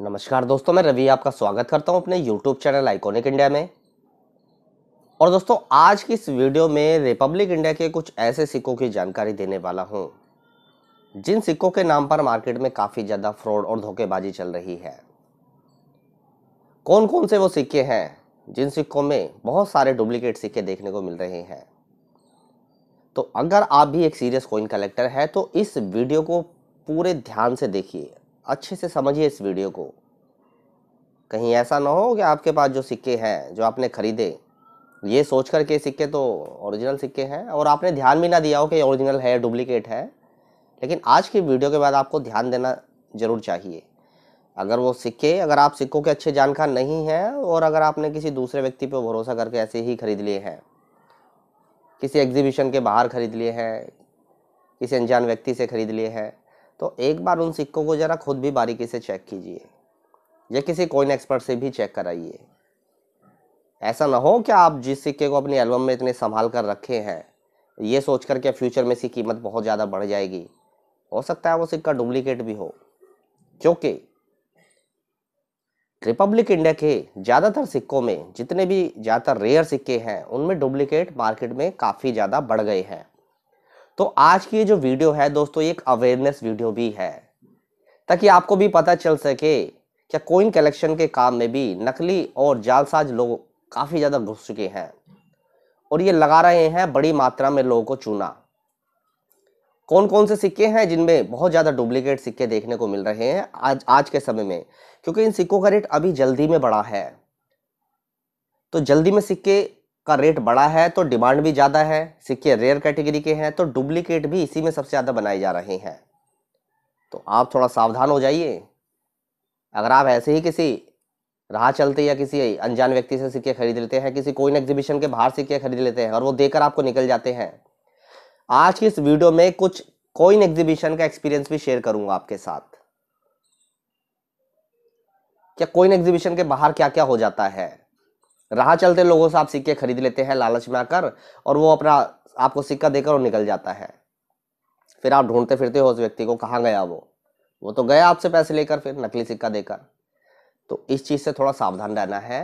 नमस्कार दोस्तों मैं रवि आपका स्वागत करता हूं अपने यूट्यूब चैनल आइकॉनिक इंडिया में और दोस्तों आज की इस वीडियो में रिपब्लिक इंडिया के कुछ ऐसे सिक्कों की जानकारी देने वाला हूं जिन सिक्कों के नाम पर मार्केट में काफ़ी ज़्यादा फ्रॉड और धोखेबाजी चल रही है कौन कौन से वो सिक्के हैं जिन सिक्कों में बहुत सारे डुप्लीकेट सिक्के देखने को मिल रहे हैं तो अगर आप भी एक सीरियस कोइन कलेक्टर है तो इस वीडियो को पूरे ध्यान से देखिए अच्छे से समझिए इस वीडियो को कहीं ऐसा ना हो कि आपके पास जो सिक्के हैं जो आपने ख़रीदे ये सोच कर के सिक्के तो ओरिजिनल सिक्के हैं और आपने ध्यान भी ना दिया हो कि ओरिजिनल है डुप्लीकेट है लेकिन आज की वीडियो के बाद आपको ध्यान देना ज़रूर चाहिए अगर वो सिक्के अगर आप सिक्कों के अच्छे जानकार नहीं हैं और अगर आपने किसी दूसरे व्यक्ति पर भरोसा करके ऐसे ही ख़रीद लिए हैं किसी एग्जीबिशन के बाहर ख़रीद लिए हैं किसी अनजान व्यक्ति से ख़रीद लिए हैं तो एक बार उन सिक्कों को ज़रा खुद भी बारीकी से चेक कीजिए या किसी कोइन एक्सपर्ट से भी चेक कराइए ऐसा ना हो कि आप जिस सिक्के को अपनी एल्बम में इतने संभाल कर रखे हैं ये सोच कर के फ्यूचर में इसकी कीमत बहुत ज़्यादा बढ़ जाएगी हो सकता है वो सिक्का डुप्लीकेट भी हो क्योंकि रिपब्लिक इंडिया के ज़्यादातर सिक्कों में जितने भी ज़्यादातर रेयर सिक्के हैं उनमें डुप्लीकेट मार्केट में काफ़ी ज़्यादा बढ़ गए हैं तो आज की जो वीडियो है दोस्तों एक अवेयरनेस वीडियो भी है ताकि आपको भी पता चल सके क्या कोइन कलेक्शन के काम में भी नकली और जालसाज लोग काफ़ी ज़्यादा घुस चुके हैं और ये लगा रहे हैं बड़ी मात्रा में लोगों को चूना कौन कौन से सिक्के हैं जिनमें बहुत ज़्यादा डुप्लीकेट सिक्के देखने को मिल रहे हैं आज आज के समय में क्योंकि इन सिक्कों का रेट अभी जल्दी में बढ़ा है तो जल्दी में सिक्के का रेट बड़ा है तो डिमांड भी ज़्यादा है सिक्के रेयर कैटेगरी के हैं तो डुप्लीकेट भी इसी में सबसे ज़्यादा बनाए जा रहे हैं तो आप थोड़ा सावधान हो जाइए अगर आप ऐसे ही किसी राह चलते या किसी अनजान व्यक्ति से सिक्के खरीद लेते हैं किसी कोइन एग्जीबिशन के बाहर सिक्के खरीद लेते हैं और वो देकर आपको निकल जाते हैं आज की इस वीडियो में कुछ कोइन एग्जीबिशन का एक्सपीरियंस भी शेयर करूंगा आपके साथ क्या कोइन एग्जीबिशन के बाहर क्या क्या हो जाता है राह चलते लोगों से आप सिक्के खरीद लेते हैं लालच में आकर और वो अपना आपको सिक्का देकर और निकल जाता है फिर आप ढूंढते फिरते हो उस व्यक्ति को कहाँ गया वो वो तो गया आपसे पैसे लेकर फिर नकली सिक्का देकर तो इस चीज़ से थोड़ा सावधान रहना है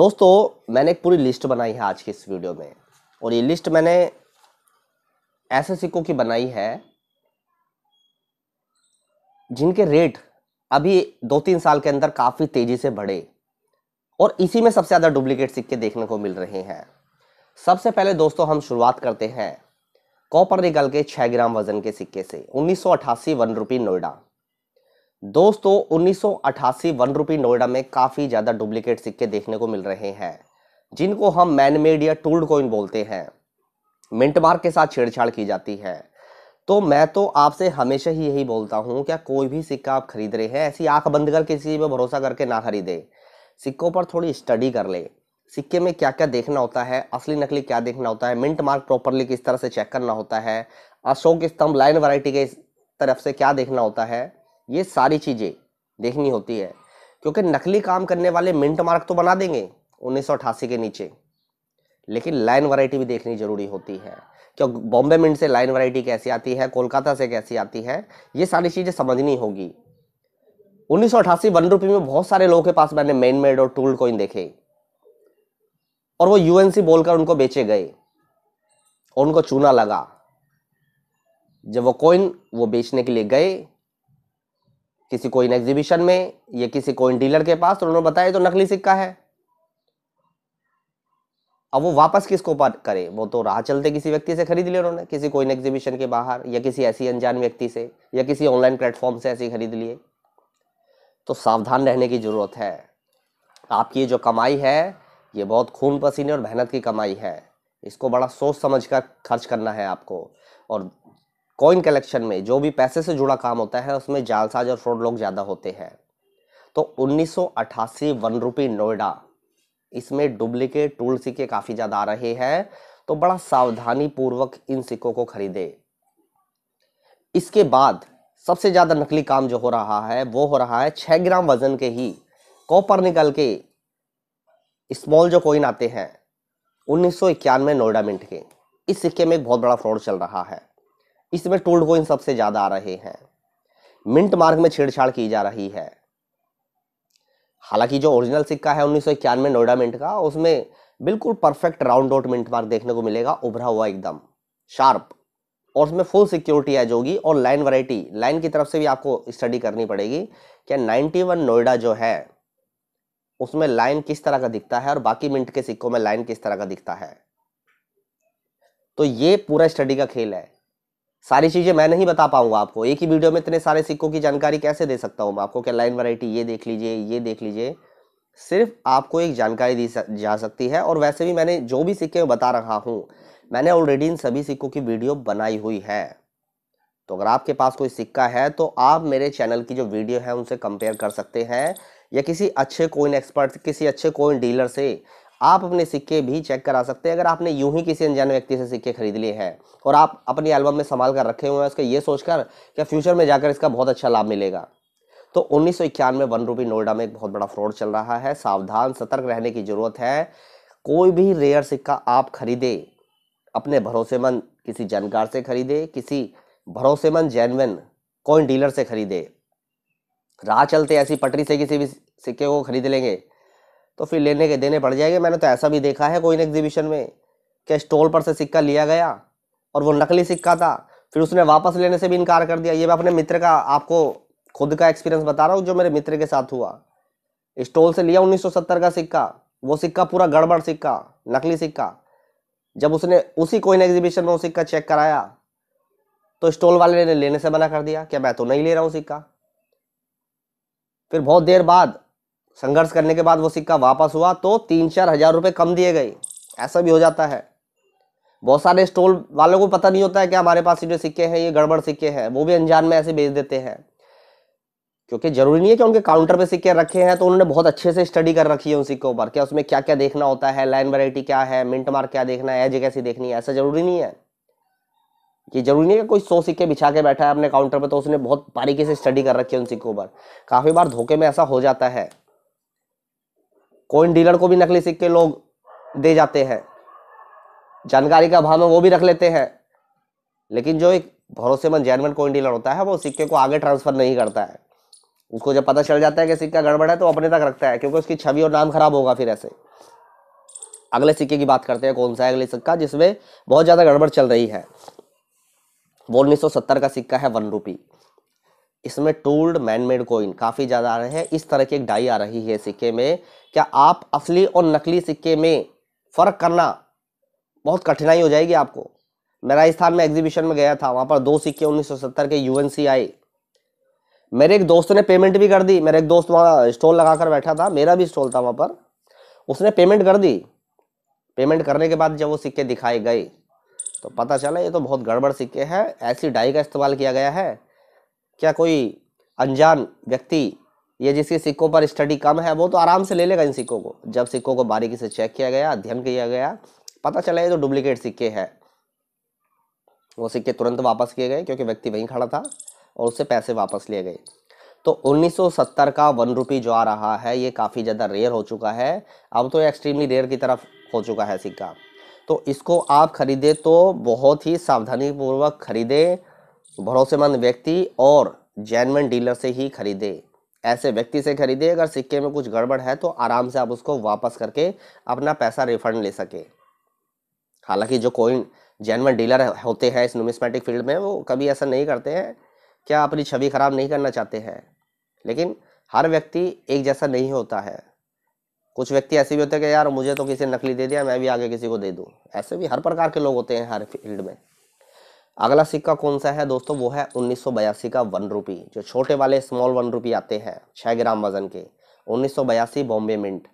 दोस्तों मैंने एक पूरी लिस्ट बनाई है आज की इस वीडियो में और ये लिस्ट मैंने ऐसे सिक्कों की बनाई है जिनके रेट अभी दो तीन साल के अंदर काफ़ी तेज़ी से बढ़े और इसी में सबसे ज़्यादा डुप्लीकेट सिक्के देखने को मिल रहे हैं सबसे पहले दोस्तों हम शुरुआत करते हैं कॉपर निकल के छह ग्राम वजन के सिक्के से उन्नीस सौ अठासी वन रुपी नोएडा दोस्तों उन्नीस सौ अठासी वन रुपी नोएडा में काफ़ी ज़्यादा डुप्लीकेट सिक्के देखने को मिल रहे हैं जिनको हम मैनमेड या टूल्ड कोइन बोलते हैं मिंट मार्क के साथ छेड़छाड़ की जाती है तो मैं तो आपसे हमेशा ही यही बोलता हूं क्या कोई भी सिक्का आप खरीद रहे हैं ऐसी आंख बंद कर किसी पर भरोसा करके ना खरीदें सिक्कों पर थोड़ी स्टडी कर ले सिक्के में क्या क्या देखना होता है असली नकली क्या देखना होता है मिंट मार्क प्रॉपरली किस तरह से चेक करना होता है अशोक स्तंभ लाइन वैरायटी के तरफ से क्या देखना होता है ये सारी चीज़ें देखनी होती है क्योंकि नकली काम करने वाले मिंट मार्क तो बना देंगे उन्नीस के नीचे लेकिन लाइन वरायटी भी देखनी ज़रूरी होती है क्यों बॉम्बे मिंट से लाइन वरायटी कैसी आती है कोलकाता से कैसी आती है ये सारी चीज़ें समझनी होगी उन्नीस वन रुपी में बहुत सारे लोगों के पास मैंने मेन मेड और टूल कोइन देखे और वो यूएनसी बोलकर उनको बेचे गए और उनको चूना लगा जब वो कोइन वो बेचने के लिए गए किसी कोइन एग्जीबिशन में या किसी कोइन डीलर के पास तो उन्होंने बताया तो नकली सिक्का है अब वो वापस किसको करे वो तो राह चलते किसी व्यक्ति से खरीद लिया उन्होंने किसी कोइन एग्जीबिशन के बाहर या किसी ऐसी अनजान व्यक्ति से या किसी ऑनलाइन प्लेटफॉर्म से ऐसे खरीद लिए तो सावधान रहने की ज़रूरत है आपकी जो कमाई है ये बहुत खून पसीने और मेहनत की कमाई है इसको बड़ा सोच समझ कर खर्च करना है आपको और कॉइन कलेक्शन में जो भी पैसे से जुड़ा काम होता है उसमें जालसाज और फ्रॉड लोग ज़्यादा होते हैं तो उन्नीस सौ वन रुपी नोएडा इसमें डुप्लीकेट टूल सिक्के काफ़ी ज़्यादा आ रहे हैं तो बड़ा सावधानी पूर्वक इन सिक्कों को खरीदे इसके बाद सबसे ज़्यादा नकली काम जो हो रहा है वो हो रहा है छः ग्राम वजन के ही कॉपर निकल के स्मॉल जो कोइन आते हैं उन्नीस सौ इक्यानवे नोएडा मिंट के इस सिक्के में एक बहुत बड़ा फ्रॉड चल रहा है इसमें टोल्ड कोइन सबसे ज़्यादा आ रहे हैं मिंट मार्ग में छेड़छाड़ की जा रही है हालांकि जो ओरिजिनल सिक्का है उन्नीस सौ इक्यानवे नोएडा मिंट का उसमें बिल्कुल perfect round dot mint mark देखने को मिलेगा उभरा हुआ एकदम शार्प और उसमें फुल सिक्योरिटी एज होगी और लाइन वराइटी लाइन की तरफ से भी आपको स्टडी करनी पड़ेगी क्या नाइन्टी नोएडा जो है उसमें लाइन किस तरह का दिखता है और बाकी मिनट के सिक्कों में लाइन किस तरह का दिखता है तो ये पूरा स्टडी का खेल है सारी चीज़ें मैं नहीं बता पाऊंगा आपको एक ही वीडियो में इतने सारे सिक्कों की जानकारी कैसे दे सकता हूं मैं आपको क्या लाइन वैरायटी ये देख लीजिए ये देख लीजिए सिर्फ आपको एक जानकारी दी जा सकती है और वैसे भी मैंने जो भी सिक्के में बता रहा हूं मैंने ऑलरेडी इन सभी सिक्कों की वीडियो बनाई हुई है तो अगर आपके पास कोई सिक्का है तो आप मेरे चैनल की जो वीडियो है उनसे कंपेयर कर सकते हैं या किसी अच्छे कोइन एक्सपर्ट किसी अच्छे कोइन डीलर से आप अपने सिक्के भी चेक करा सकते हैं अगर आपने यूं ही किसी अनजान व्यक्ति से सिक्के खरीद लिए हैं और आप अपनी एल्बम में संभाल कर रखे हुए हैं उसके ये सोचकर कि फ्यूचर में जाकर इसका बहुत अच्छा लाभ मिलेगा तो उन्नीस सौ इक्यानवे वन रूपी नोएडा में एक बहुत बड़ा फ्रॉड चल रहा है सावधान सतर्क रहने की जरूरत है कोई भी रेयर सिक्का आप खरीदे अपने भरोसेमंद किसी जानकार से खरीदे किसी भरोसेमंद जैनवन कॉइन डीलर से खरीदे राह चलते ऐसी पटरी से किसी भी सिक्के को खरीद लेंगे तो फिर लेने के देने पड़ जाएंगे मैंने तो ऐसा भी देखा है कोइन एग्जीबिशन में कि स्टॉल पर से सिक्का लिया गया और वो नकली सिक्का था फिर उसने वापस लेने से भी इनकार कर दिया ये मैं अपने मित्र का आपको खुद का एक्सपीरियंस बता रहा हूँ जो मेरे मित्र के साथ हुआ स्टॉल से लिया 1970 का सिक्का वो सिक्का पूरा गड़बड़ सिक्का नकली सिक्का जब उसने उसी कोइन एग्जीबिशन में वो सिक्का चेक कराया तो स्टॉल वाले ने लेने से मना कर दिया क्या मैं तो नहीं ले रहा हूँ सिक्का फिर बहुत देर बाद संघर्ष करने के बाद वो सिक्का वापस हुआ तो तीन चार हजार रुपये कम दिए गए ऐसा भी हो जाता है बहुत सारे स्टॉल वालों को पता नहीं होता है कि हमारे पास ये जो सिक्के हैं ये गड़बड़ सिक्के हैं वो भी अनजान में ऐसे बेच देते हैं क्योंकि जरूरी नहीं है कि उनके काउंटर पे सिक्के रखे हैं तो उन्होंने बहुत अच्छे से स्टडी कर रखी है उन सिक्कों पर क्या उसमें क्या क्या देखना होता है लाइन वैरायटी क्या है मिंट मार्क क्या देखना है एज कैसी देखनी है ऐसा जरूरी नहीं है ये जरूरी नहीं है कि कोई सौ सिक्के बिछा के बैठा है अपने काउंटर पर तो उसने बहुत बारीकी से स्टडी कर रखी है उन सिक्कों पर काफ़ी बार धोखे में ऐसा हो जाता है कोइन डीलर को भी नकली सिक्के लोग दे जाते हैं जानकारी का अभाव में वो भी रख लेते हैं लेकिन जो एक भरोसेमंद जैनवन कोइन डीलर होता है वो सिक्के को आगे ट्रांसफ़र नहीं करता है उसको जब पता चल जाता है कि सिक्का गड़बड़ है तो अपने तक रखता है क्योंकि उसकी छवि और नाम खराब होगा फिर ऐसे अगले सिक्के की बात करते हैं कौन सा है अगले सिक्का जिसमें बहुत ज़्यादा गड़बड़ चल रही है वो उन्नीस का सिक्का है वन रुपी इसमें टूल्ड मैनमेड कोइन काफ़ी ज़्यादा आ रहे हैं इस तरह की एक डाई आ रही है सिक्के में क्या आप असली और नकली सिक्के में फ़र्क करना बहुत कठिनाई हो जाएगी आपको मैं राजस्थान में एग्जीबिशन में गया था वहाँ पर दो सिक्के 1970 के यू मेरे एक दोस्त ने पेमेंट भी कर दी मेरे एक दोस्त वहाँ स्टॉल लगा कर बैठा था मेरा भी स्टॉल था वहाँ पर उसने पेमेंट कर दी पेमेंट करने के बाद जब वो सिक्के दिखाए गए तो पता चला ये तो बहुत गड़बड़ सिक्के हैं ऐसी डाई का इस्तेमाल किया गया है क्या कोई अनजान व्यक्ति ये जिसके सिक्कों पर स्टडी कम है वो तो आराम से ले लेगा इन सिक्कों को जब सिक्कों को बारीकी से चेक किया गया अध्ययन किया गया पता चला ये तो डुप्लीकेट सिक्के हैं वो सिक्के तुरंत वापस किए गए क्योंकि व्यक्ति वहीं खड़ा था और उससे पैसे वापस लिए गए तो 1970 का वन रुपी जो आ रहा है ये काफ़ी ज़्यादा रेयर हो चुका है अब तो एक्सट्रीमली रेयर की तरफ हो चुका है सिक्का तो इसको आप खरीदें तो बहुत ही सावधानीपूर्वक खरीदें भरोसेमंद व्यक्ति और जैनमन डीलर से ही खरीदें ऐसे व्यक्ति से खरीदें अगर सिक्के में कुछ गड़बड़ है तो आराम से आप उसको वापस करके अपना पैसा रिफंड ले सकें हालांकि जो कोइन जैनमन डीलर होते हैं इस नुमिस्मेटिक फील्ड में वो कभी ऐसा नहीं करते हैं क्या अपनी छवि खराब नहीं करना चाहते हैं लेकिन हर व्यक्ति एक जैसा नहीं होता है कुछ व्यक्ति ऐसे भी होते हैं कि यार मुझे तो किसी ने नकली दे दिया मैं भी आगे किसी को दे दूँ ऐसे भी हर प्रकार के लोग होते हैं हर फील्ड में अगला सिक्का कौन सा है दोस्तों वो है उन्नीस का वन रुपी जो छोटे वाले स्मॉल वन रुपी आते हैं छः ग्राम वजन के उन्नीस बॉम्बे मिंट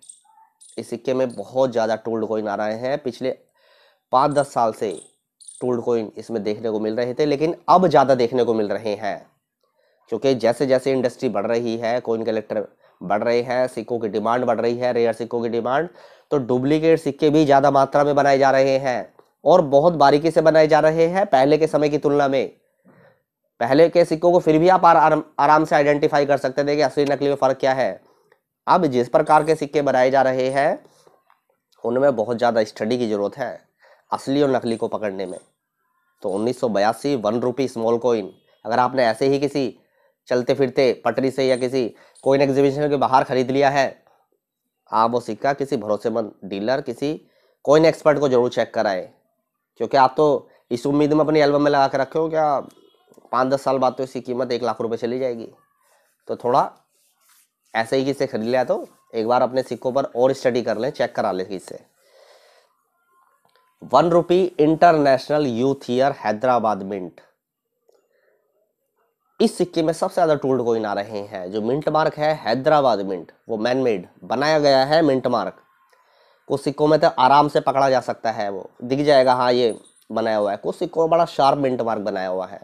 इस सिक्के में बहुत ज़्यादा टोल्ड कोइन आ रहे हैं पिछले पाँच दस साल से टूल्ड कोइन इसमें देखने को मिल रहे थे लेकिन अब ज़्यादा देखने को मिल रहे हैं क्योंकि जैसे जैसे इंडस्ट्री बढ़ रही है कोइन कलेक्टर बढ़ रहे हैं सिक्कों की डिमांड बढ़ रही है रेयर सिक्कों की डिमांड तो डुप्लीकेट सिक्के भी ज़्यादा मात्रा में बनाए जा रहे हैं और बहुत बारीकी से बनाए जा रहे हैं पहले के समय की तुलना में पहले के सिक्कों को फिर भी आप आराम आराम से आइडेंटिफाई कर सकते थे कि असली नकली में फ़र्क क्या है अब जिस प्रकार के सिक्के बनाए जा रहे हैं उनमें बहुत ज़्यादा स्टडी की ज़रूरत है असली और नकली को पकड़ने में तो उन्नीस सौ बयासी वन रुपी स्मॉल कोइन अगर आपने ऐसे ही किसी चलते फिरते पटरी से या किसी कोइन एग्जीबिशन के बाहर ख़रीद लिया है आप वो सिक्का किसी भरोसेमंद डीलर किसी कोइन एक्सपर्ट को ज़रूर चेक कराएं क्योंकि आप तो इस उम्मीद में अपनी एल्बम में लगा के रखे हो क्या पाँच दस साल बाद तो इसकी कीमत एक लाख रुपए चली जाएगी तो थोड़ा ऐसे ही किसे खरीद लिया तो एक बार अपने सिक्कों पर और स्टडी कर लें चेक करा लें किससे one rupee international youth year Hyderabad mint इस सिक्के में सबसे ज़्यादा टोल्ड कोइन आ रहे हैं जो मिंट मार्क है हैदराबाद मिंट वो मैन मेड बनाया गया है मिंट मार्क कुछ सिक्कों में तो आराम से पकड़ा जा सकता है वो दिख जाएगा हाँ ये बनाया हुआ है कुछ सिक्कों में बड़ा शार्प मिंट मार्क बनाया हुआ है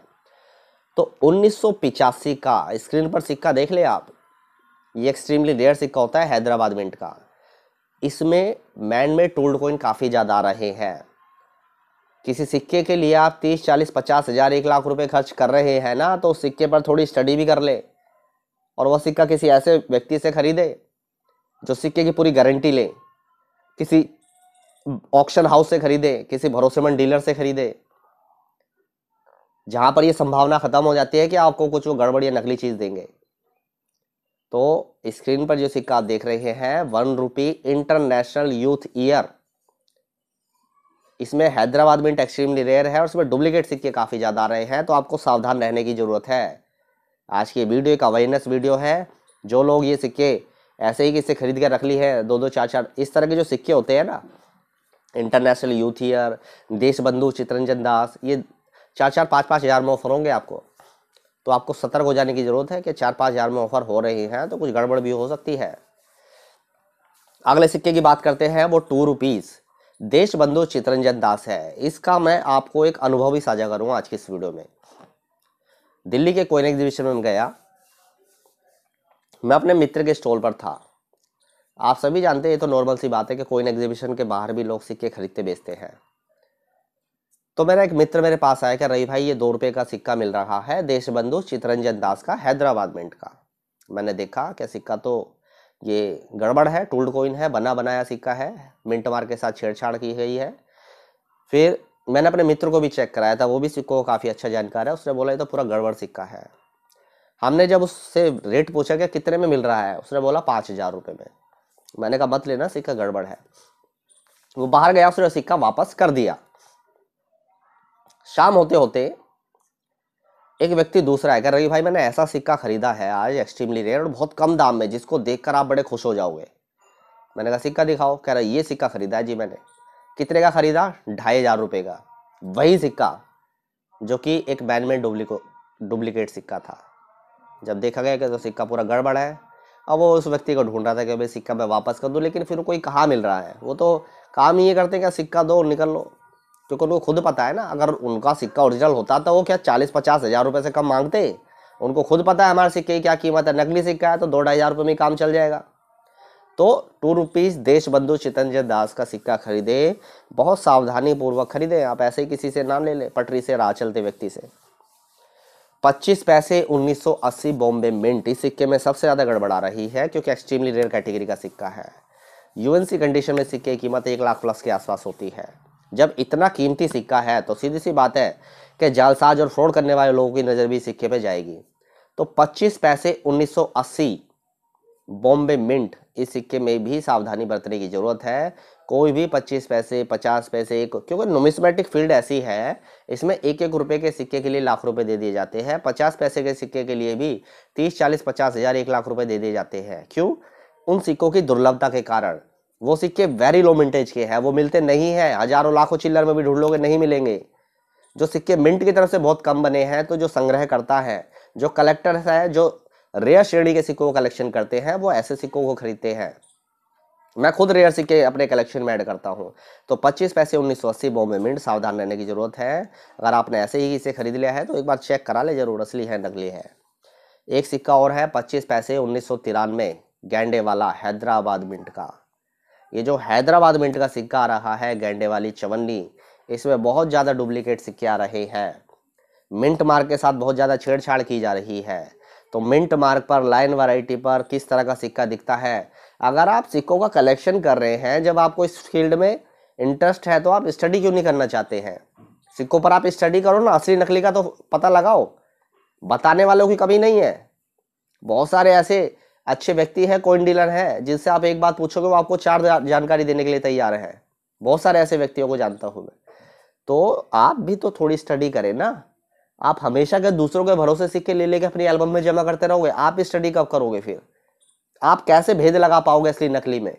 तो उन्नीस का स्क्रीन पर सिक्का देख ले आप ये एक्सट्रीमली रेयर सिक्का होता है हैदराबाद मिंट का इसमें मैन मेड टोल्ड कॉइन काफ़ी ज़्यादा आ रहे हैं किसी सिक्के के लिए आप तीस चालीस पचास हज़ार एक लाख रुपए खर्च कर रहे हैं ना तो सिक्के पर थोड़ी स्टडी भी कर ले और वह सिक्का किसी ऐसे व्यक्ति से खरीदे जो सिक्के की पूरी गारंटी ले किसी ऑक्शन हाउस से खरीदे किसी भरोसेमंद डीलर से खरीदे जहाँ पर यह संभावना ख़त्म हो जाती है कि आपको कुछ वो गड़बड़ या नकली चीज़ देंगे तो स्क्रीन पर जो सिक्का आप देख रहे हैं one rupee international youth year इसमें हैदराबाद में एक्सट्रीमली रेयर है और इसमें डुप्लीकेट सिक्के काफ़ी ज़्यादा आ रहे हैं तो आपको सावधान रहने की ज़रूरत है आज की वीडियो एक अवेयरनेस वीडियो है जो लोग ये सिक्के ऐसे ही किसी खरीद के रख ली है दो दो चार चार इस तरह के जो सिक्के होते हैं ना इंटरनेशनल यूथ ईयर देश बंधु दास ये चार चार पाँच पाँच हज़ार में ऑफर होंगे आपको तो आपको सतर्क हो जाने की ज़रूरत है कि चार पाँच हज़ार में ऑफर हो रही हैं तो कुछ गड़बड़ भी हो सकती है अगले सिक्के की बात करते हैं वो टू रुपीज़ देश बंधु चितरंजन दास है इसका मैं आपको एक अनुभव भी साझा करूँगा आज की इस वीडियो में दिल्ली के कोइन एग्जीबिशन में गया मैं अपने मित्र के स्टॉल पर था आप सभी जानते हैं ये तो नॉर्मल सी बात है कि कोइन एग्जीबिशन के बाहर भी लोग सिक्के खरीदते बेचते हैं तो मेरा एक मित्र मेरे पास आया कि रही भाई ये दो रुपये का सिक्का मिल रहा है देशबंधु चितरंजन दास का हैदराबाद मिंट का मैंने देखा कि सिक्का तो ये गड़बड़ है टूल्ड कोइन है बना बनाया सिक्का है मिंट मार के साथ छेड़छाड़ की गई है फिर मैंने अपने मित्र को भी चेक कराया था वो भी सिक्कों को काफ़ी अच्छा जानकार है उसने बोला ये तो पूरा गड़बड़ सिक्का है हमने जब उससे रेट पूछा कि कितने में मिल रहा है उसने बोला पाँच हज़ार रुपये में मैंने कहा मत लेना सिक्का गड़बड़ है वो बाहर गया उसने सिक्का वापस कर दिया शाम होते होते एक व्यक्ति दूसरा है कह रही भाई मैंने ऐसा सिक्का खरीदा है आज एक्सट्रीमली रेयर और बहुत कम दाम में जिसको देखकर आप बड़े खुश हो जाओगे मैंने कहा सिक्का दिखाओ कह रहा ये सिक्का खरीदा है जी मैंने कितने का खरीदा ढाई हज़ार रुपये का वही सिक्का जो कि एक मैनमेड डुप्लिको डुप्लीकेट सिक्का था जब देखा गया कि तो सिक्का पूरा गड़बड़ है अब वो उस व्यक्ति को ढूंढ रहा था कि भाई सिक्का मैं वापस कर दूँ लेकिन फिर कोई कहाँ मिल रहा है वो तो काम ही ये करते हैं कि सिक्का दो निकल लो क्योंकि उनको खुद पता है ना अगर उनका सिक्का ओरिजिनल होता तो वो क्या चालीस पचास हज़ार रुपये से कम मांगते उनको खुद पता है हमारे सिक्के की क्या कीमत है नकली सिक्का है तो दो ढाई हज़ार रुपये में काम चल जाएगा तो टू रुपीज़ देश बंधु चितंजय दास का सिक्का खरीदे बहुत सावधानी पूर्वक खरीदे आप ऐसे ही किसी से नाम ले लें पटरी से राह चलते व्यक्ति से पच्चीस पैसे 1980 बॉम्बे मिंट इस सिक्के में सबसे ज़्यादा गड़बड़ा रही है क्योंकि एक्सट्रीमली रेयर कैटेगरी का सिक्का है यूएनसी कंडीशन में सिक्के की कीमत एक लाख प्लस के आसपास होती है जब इतना कीमती सिक्का है तो सीधी सी बात है कि जालसाज और फ्रॉड करने वाले लोगों की नज़र भी सिक्के पर जाएगी तो 25 पैसे 1980 बॉम्बे मिंट इस सिक्के में भी सावधानी बरतने की ज़रूरत है कोई भी 25 पैसे 50 पैसे एक क्योंकि नोमिस्मेटिक फील्ड ऐसी है इसमें एक एक रुपए के सिक्के के लिए लाख रुपए दे दिए जाते हैं 50 पैसे के सिक्के के लिए भी 30 40 50 हज़ार एक लाख रुपए दे दिए जाते हैं क्यों उन सिक्कों की दुर्लभता के कारण वो सिक्के वेरी लो मिंटेज के हैं वो मिलते नहीं हैं हजारों लाखों चिल्लर में भी ढूंढ लोगे नहीं मिलेंगे जो सिक्के मिंट की तरफ से बहुत कम बने हैं तो जो संग्रह करता है जो कलेक्टर है जो रेयर श्रेणी के सिक्कों को कलेक्शन करते हैं वो ऐसे सिक्कों को खरीदते हैं मैं खुद रेयर सिक्के अपने कलेक्शन में ऐड करता हूँ तो 25 पैसे 1980 बॉम्बे मिंट सावधान रहने की ज़रूरत है अगर आपने ऐसे ही इसे खरीद लिया है तो एक बार चेक करा ले जरूर असली है नकली है एक सिक्का और है 25 पैसे उन्नीस सौ तिरानवे गैंडे वाला हैदराबाद मिंट का ये जो हैदराबाद मिंट का सिक्का आ रहा है गेंडे वाली चवन्नी इसमें बहुत ज़्यादा डुप्लीकेट सिक्के आ रहे हैं मिंट मार्क के साथ बहुत ज़्यादा छेड़छाड़ की जा रही है तो मिंट मार्क पर लाइन वैरायटी पर किस तरह का सिक्का दिखता है अगर आप सिक्कों का कलेक्शन कर रहे हैं जब आपको इस फील्ड में इंटरेस्ट है तो आप स्टडी क्यों नहीं करना चाहते हैं सिक्कों पर आप स्टडी करो ना असली नकली का तो पता लगाओ बताने वालों की कमी नहीं है बहुत सारे ऐसे अच्छे व्यक्ति है कोइन डीलर है जिनसे आप एक बात पूछोगे वो आपको चार जानकारी देने के लिए तैयार है बहुत सारे ऐसे व्यक्तियों को जानता हूँ मैं तो आप भी तो थोड़ी स्टडी करें ना आप हमेशा के दूसरों के भरोसे सिक्के ले लेके अपनी एल्बम में जमा करते रहोगे आप स्टडी कब करोगे फिर आप कैसे भेद लगा पाओगे असली नकली में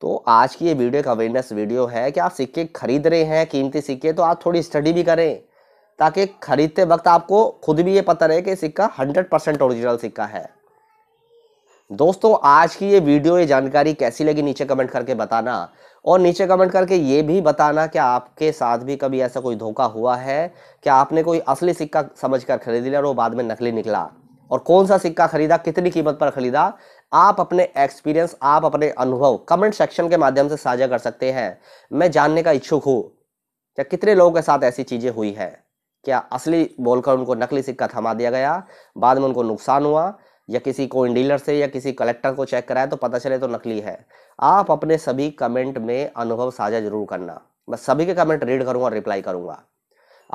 तो आज की ये वीडियो एक अवेयरनेस वीडियो है कि आप सिक्के खरीद रहे हैं कीमती सिक्के तो आप थोड़ी स्टडी भी करें ताकि खरीदते वक्त आपको खुद भी ये पता रहे कि सिक्का हंड्रेड परसेंट ओरिजिनल सिक्का है दोस्तों आज की ये वीडियो ये जानकारी कैसी लगी नीचे कमेंट करके बताना और नीचे कमेंट करके ये भी बताना कि आपके साथ भी कभी ऐसा कोई धोखा हुआ है क्या आपने कोई असली सिक्का समझ कर खरीद लिया और वो बाद में नकली निकला और कौन सा सिक्का खरीदा कितनी कीमत पर खरीदा आप अपने एक्सपीरियंस आप अपने अनुभव कमेंट सेक्शन के माध्यम से साझा कर सकते हैं मैं जानने का इच्छुक हूँ क्या कितने लोगों के साथ ऐसी चीज़ें हुई हैं क्या असली बोलकर उनको नकली सिक्का थमा दिया गया बाद में उनको नुकसान हुआ या किसी को डीलर से या किसी कलेक्टर को चेक कराए तो पता चले तो नकली है आप अपने सभी कमेंट में अनुभव साझा जरूर करना मैं सभी के कमेंट रीड करूँगा रिप्लाई करूंगा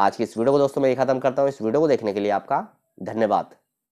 आज की इस वीडियो को दोस्तों मैं खत्म करता हूँ इस वीडियो को देखने के लिए आपका धन्यवाद